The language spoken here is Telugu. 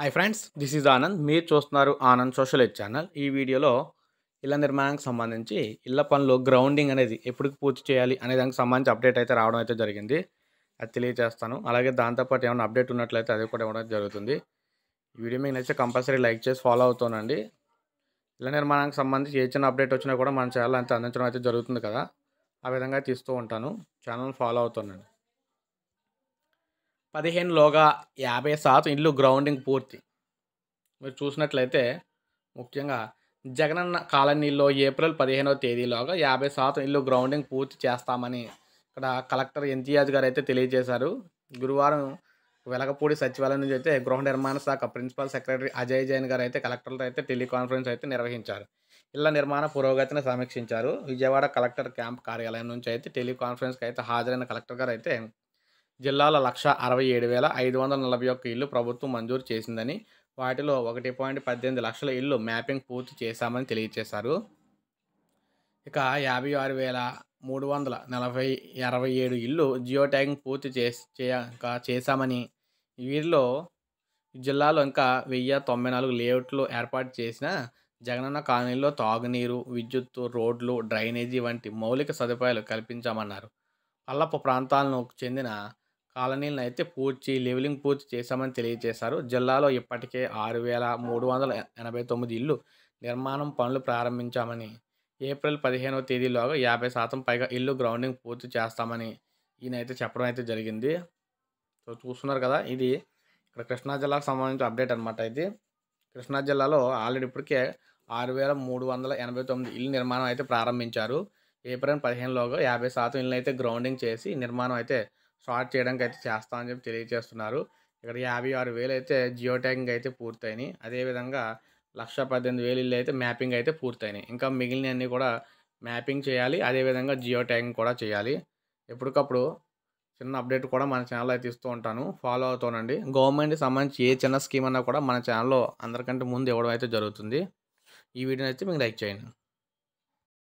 hi friends this is Anand మీరు చూస్తున్నారు ఆనంద్ సోషల్ ఎడ్ ఛానల్ ఈ వీడియోలో ఇళ్ల నిర్మాణానికి సంబంధించి ఇళ్ల పనులు గ్రౌండింగ్ అనేది ఎప్పుడు పూర్తి చేయాలి అనే దానికి సంబంధించి అప్డేట్ అయితే రావడం అయితే జరిగింది అది తెలియజేస్తాను అలాగే దాంతోపాటు ఏమైనా అప్డేట్ ఉన్నట్లయితే అది కూడా ఇవ్వడం జరుగుతుంది ఈ వీడియో మీకు నచ్చితే కంపల్సరీ లైక్ చేసి ఫాలో అవుతానండి ఇళ్ల నిర్మాణానికి సంబంధించి ఏ చిన్న అప్డేట్ వచ్చినా కూడా మన ఛానల్ అంతా అందించడం అయితే జరుగుతుంది కదా ఆ విధంగా తీస్తూ ఉంటాను ఛానల్ ఫాలో అవుతానండి పదిహేనులోగా యాభై శాతం ఇల్లు గ్రౌండింగ్ పూర్తి మీరు చూసినట్లయితే ముఖ్యంగా జగనన్న కాలనీలో ఏప్రిల్ పదిహేనవ తేదీలోగా యాభై శాతం ఇల్లు గ్రౌండింగ్ పూర్తి చేస్తామని ఇక్కడ కలెక్టర్ ఎంతియాజ్ గారు అయితే తెలియజేశారు గురువారం వెలగపూడి సచివాలయం నుంచి అయితే గృహ నిర్మాణ శాఖ ప్రిన్సిపల్ సెక్రటరీ అజయ్ జైన్ గారు అయితే కలెక్టర్లతో అయితే టెలికాన్ఫరెన్స్ అయితే నిర్వహించారు ఇళ్ల నిర్మాణ పురోగతిని సమీక్షించారు విజయవాడ కలెక్టర్ క్యాంప్ కార్యాలయం నుంచి అయితే టెలికాన్ఫరెన్స్కి అయితే హాజరైన కలెక్టర్ గారు అయితే జిల్లాల లక్ష అరవై ఏడు వేల ఐదు వందల నలభై ఒక్క ఇల్లు ప్రభుత్వం మంజూరు చేసిందని వాటిలో ఒకటి పాయింట్ పద్దెనిమిది లక్షల ఇల్లు మ్యాపింగ్ పూర్తి చేశామని తెలియజేశారు ఇక యాభై ఆరు వేల మూడు వందల నలభై అరవై ఏడు ఇల్లు జియో ట్యాగింగ్ పూర్తి ఇంకా చేశామని వీరిలో జిల్లాలో ఇంకా వెయ్యి తొంభై నాలుగు లేఅవుట్లు ఏర్పాటు చేసిన జగనన్న కాలనీలో తాగునీరు విద్యుత్తు రోడ్లు డ్రైనేజీ వంటి మౌలిక సదుపాయాలు కల్పించామన్నారు అల్లపు ప్రాంతాలను చెందిన కాలనీలను అయితే పూర్తి లెవెలింగ్ పూర్తి చేశామని తెలియజేశారు జిల్లాలో ఇప్పటికే ఆరు వేల మూడు వందల ఎనభై తొమ్మిది ఇల్లు నిర్మాణం పనులు ప్రారంభించామని ఏప్రిల్ పదిహేనవ తేదీలోగా యాభై శాతం పైగా ఇల్లు గ్రౌండింగ్ పూర్తి చేస్తామని ఈయనైతే చెప్పడం అయితే జరిగింది సో చూస్తున్నారు కదా ఇది ఇక్కడ కృష్ణా జిల్లాకు సంబంధించిన అప్డేట్ అనమాట ఇది కృష్ణా జిల్లాలో ఆల్రెడీ ఇప్పటికే ఆరు వేల మూడు వందల ఎనభై తొమ్మిది ఇల్లు నిర్మాణం అయితే ప్రారంభించారు ఏప్రిల్ పదిహేనులోగా యాభై శాతం ఇల్లు అయితే గ్రౌండింగ్ చేసి నిర్మాణం అయితే షార్ట్ చేయడానికి అయితే చేస్తామని చెప్పి తెలియజేస్తున్నారు ఇక్కడ యాభై ఆరు వేలు అయితే జియో ట్యాగింగ్ అయితే పూర్తయినాయి అదేవిధంగా లక్ష పద్దెనిమిది వేలు ఇల్లు అయితే మ్యాపింగ్ అయితే పూర్తయినాయి ఇంకా మిగిలినవన్నీ కూడా మ్యాపింగ్ చేయాలి అదేవిధంగా జియో ట్యాగింగ్ కూడా చేయాలి ఎప్పటికప్పుడు చిన్న అప్డేట్ కూడా మన ఛానల్ అయితే ఇస్తూ ఉంటాను ఫాలో అవుతానండి గవర్నమెంట్కి సంబంధించి ఏ చిన్న స్కీమ్ అన్నా కూడా మన ఛానల్లో అందరికంటే ముందు ఇవ్వడం అయితే జరుగుతుంది ఈ వీడియోని అయితే మీకు లైక్ చేయండి